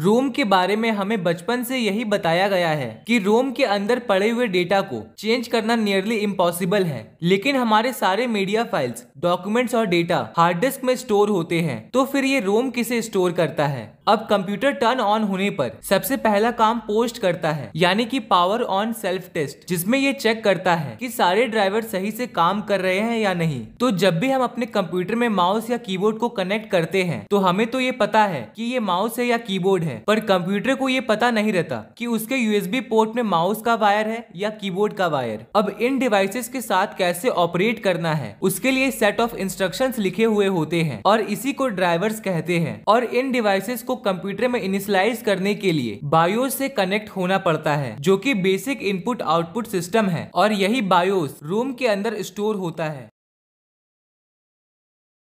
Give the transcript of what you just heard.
रोम के बारे में हमें बचपन से यही बताया गया है कि रोम के अंदर पड़े हुए डेटा को चेंज करना नियरली इम्पॉसिबल है लेकिन हमारे सारे मीडिया फाइल्स डॉक्यूमेंट्स और डेटा हार्ड डिस्क में स्टोर होते हैं तो फिर ये रोम किसे स्टोर करता है अब कंप्यूटर टर्न ऑन होने पर सबसे पहला काम पोस्ट करता है यानी कि पावर ऑन सेल्फ टेस्ट जिसमें ये चेक करता है कि सारे ड्राइवर सही से काम कर रहे हैं या नहीं तो जब भी हम अपने कंप्यूटर में माउस या कीबोर्ड को कनेक्ट करते हैं तो हमें तो ये पता है कि ये माउस है या कीबोर्ड है पर कंप्यूटर को ये पता नहीं रहता कि उसके यूएसबी पोर्ट में माउस का वायर है या कीबोर्ड का वायर अब इन डिवाइसेस के साथ कैसे ऑपरेट करना है उसके लिए सेट ऑफ इंस्ट्रक्शन लिखे हुए होते हैं और इसी को ड्राइवर्स कहते हैं और इन डिवाइसेस को कंप्यूटर में इनिशलाइज करने के लिए बायोस से कनेक्ट होना पड़ता है जो कि बेसिक इनपुट आउटपुट सिस्टम है और यही बायोस रूम के अंदर स्टोर होता है